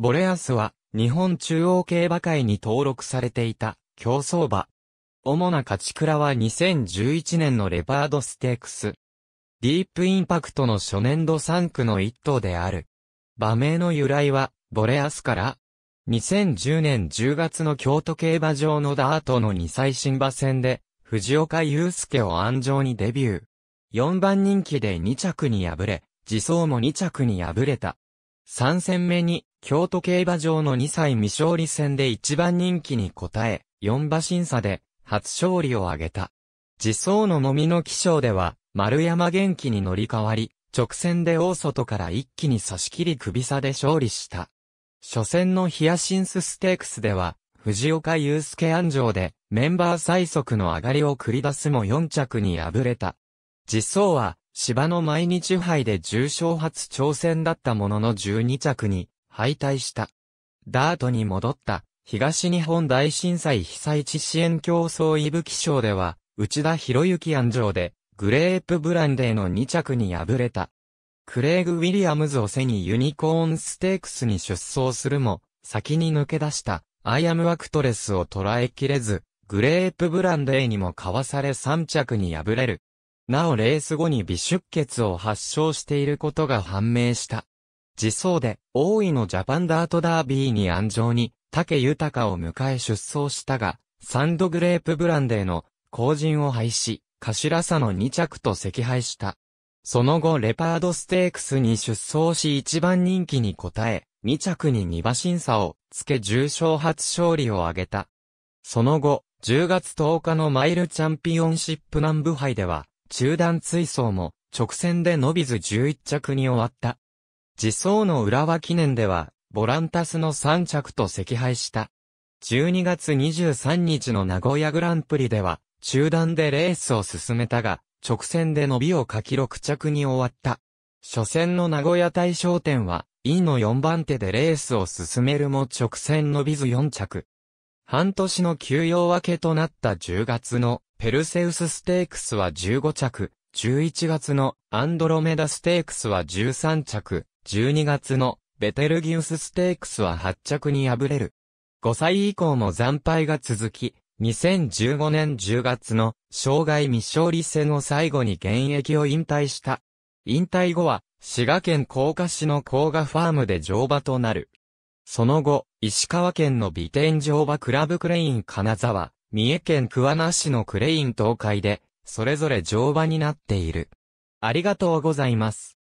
ボレアスは、日本中央競馬会に登録されていた、競走馬。主な勝ち倉は2011年のレパードステークス。ディープインパクトの初年度3区の1頭である。馬名の由来は、ボレアスから、2010年10月の京都競馬場のダートの2歳新馬戦で、藤岡祐介を安城にデビュー。4番人気で2着に敗れ、自走も2着に敗れた。3戦目に京都競馬場の2歳未勝利戦で一番人気に応え、4馬審査で初勝利を挙げた。自走ののみの気象では、丸山元気に乗り換わり、直線で大外から一気に差し切り首差で勝利した。初戦のヒアシンスステークスでは、藤岡祐介安城で、メンバー最速の上がりを繰り出すも4着に敗れた。実走は、芝の毎日杯で重賞初挑戦だったものの12着に敗退した。ダートに戻った、東日本大震災被災地支援競争伊吹賞では、内田博之安城で、グレープブランデーの2着に敗れた。クレイグ・ウィリアムズを背にユニコーンステークスに出走するも、先に抜け出した、アイアム・アクトレスを捉えきれず、グレープブランデーにもかわされ3着に敗れる。なおレース後に微出血を発症していることが判明した。自走で、大井のジャパンダートダービーに安城に、竹豊を迎え出走したが、サンドグレープブランデーの、後陣を廃し、頭差の2着と惜敗した。その後レパードステークスに出走し一番人気に応え、2着に2馬審査をつけ重賞初勝利を挙げた。その後、10月10日のマイルチャンピオンシップ南部杯では、中段追走も直線で伸びず11着に終わった。自走の浦和記念では、ボランタスの3着と惜敗した。12月23日の名古屋グランプリでは、中断でレースを進めたが、直線で伸びを書き6着に終わった。初戦の名古屋大賞典は、E の4番手でレースを進めるも直線伸びず4着。半年の休養明けとなった10月のペルセウスステークスは15着、11月のアンドロメダステークスは13着、12月のベテルギウスステークスは発着に敗れる。5歳以降も惨敗が続き、2015年10月の障害未勝利戦を最後に現役を引退した。引退後は滋賀県甲賀市の甲賀ファームで乗馬となる。その後、石川県の美天乗馬クラブクレイン金沢、三重県桑名市のクレイン東海で、それぞれ乗馬になっている。ありがとうございます。